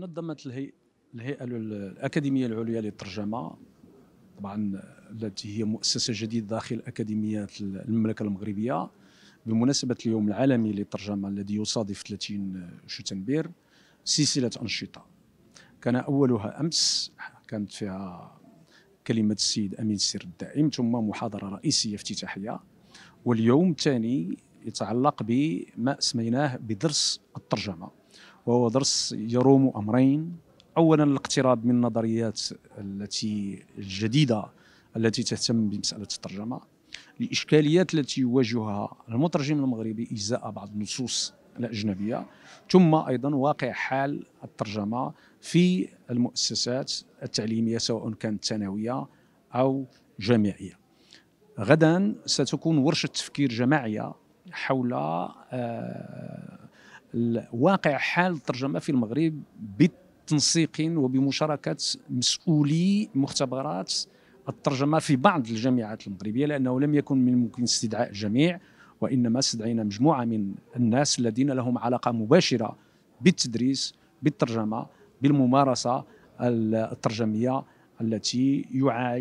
نظمت الهي... الهيئه الاكاديميه العليا للترجمه طبعا التي هي مؤسسه جديده داخل اكاديميات المملكه المغربيه بمناسبه اليوم العالمي للترجمه الذي يصادف 30 شتنبير سلسله انشطه كان اولها امس كانت فيها كلمه السيد امين السر الدائم ثم محاضره رئيسيه افتتاحيه واليوم الثاني يتعلق بما سميناه بدرس الترجمه وهو درس يروم امرين اولا الاقتراب من النظريات التي الجديده التي تهتم بمساله الترجمه الاشكاليات التي يواجهها المترجم المغربي ازاء بعض النصوص الاجنبيه ثم ايضا واقع حال الترجمه في المؤسسات التعليميه سواء كانت ثانويه او جامعيه غدا ستكون ورشه تفكير جماعيه حول آه، واقع حال الترجمه في المغرب بتنسيق وبمشاركه مسؤولي مختبرات الترجمه في بعض الجامعات المغربيه لانه لم يكن من الممكن استدعاء الجميع وانما استدعينا مجموعه من الناس الذين لهم علاقه مباشره بالتدريس بالترجمه بالممارسه الترجميه التي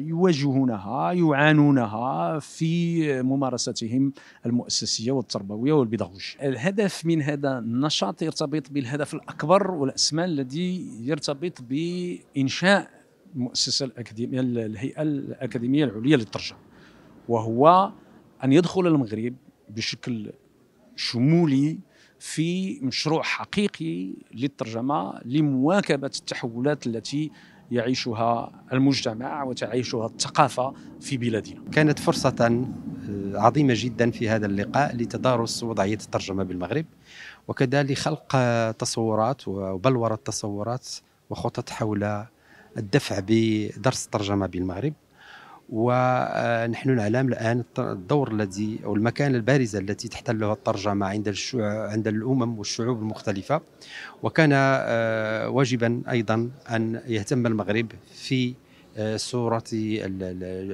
يواجهونها يعانونها في ممارستهم المؤسسيه والتربويه والبيداغوجيه. الهدف من هذا النشاط يرتبط بالهدف الاكبر والاسمى الذي يرتبط بانشاء المؤسسه الاكاديميه الهيئه الاكاديميه العليا للترجمه وهو ان يدخل المغرب بشكل شمولي في مشروع حقيقي للترجمه لمواكبه التحولات التي يعيشها المجتمع وتعيشها الثقافه في بلادنا. كانت فرصه آه، عظيمه جدا في هذا اللقاء لتدارس وضعيه الترجمه بالمغرب وكذلك خلق تصورات وبلوره تصورات وخطط حول الدفع بدرس الترجمه بالمغرب ونحن نعلم الان الدور الذي او المكانه البارزه التي تحتلها الترجمه عند عند الامم والشعوب المختلفه وكان آه، واجبا ايضا ان يهتم المغرب في آه، صوره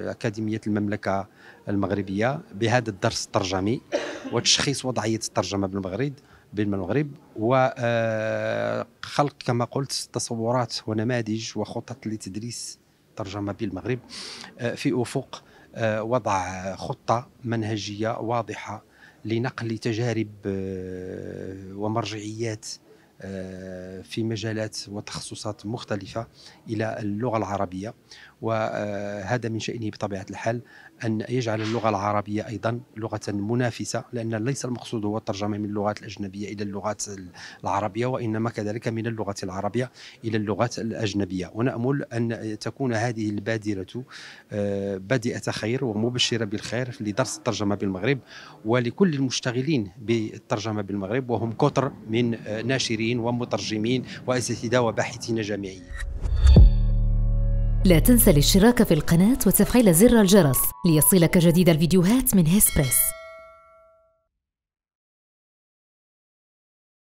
اكاديميه المملكه المغربيه بهذا الدرس الترجمي وتشخيص وضعيه الترجمه بالمغرب بالمغرب وخلق آه، كما قلت تصورات ونماذج وخطط لتدريس ترجمة بالمغرب آه، في أفق آه، وضع خطة منهجية واضحة لنقل تجارب آه، ومرجعيات في مجالات وتخصصات مختلفة إلى اللغة العربية وهذا من شأنه بطبيعة الحال أن يجعل اللغة العربية أيضا لغة منافسة لأن ليس المقصود هو الترجمة من اللغات الأجنبية إلى اللغات العربية وإنما كذلك من اللغة العربية إلى اللغات الأجنبية ونأمل أن تكون هذه البادرة آه، بادئة خير ومبشرة بالخير لدرس الترجمة بالمغرب ولكل المشتغلين بالترجمة بالمغرب وهم كثر من آه، ناشرين ومترجمين وأساتذة وباحثين جامعيين لا تنسى الاشتراك في القناة وتفعيل زر الجرس ليصلك جديد الفيديوهات من هيسبريس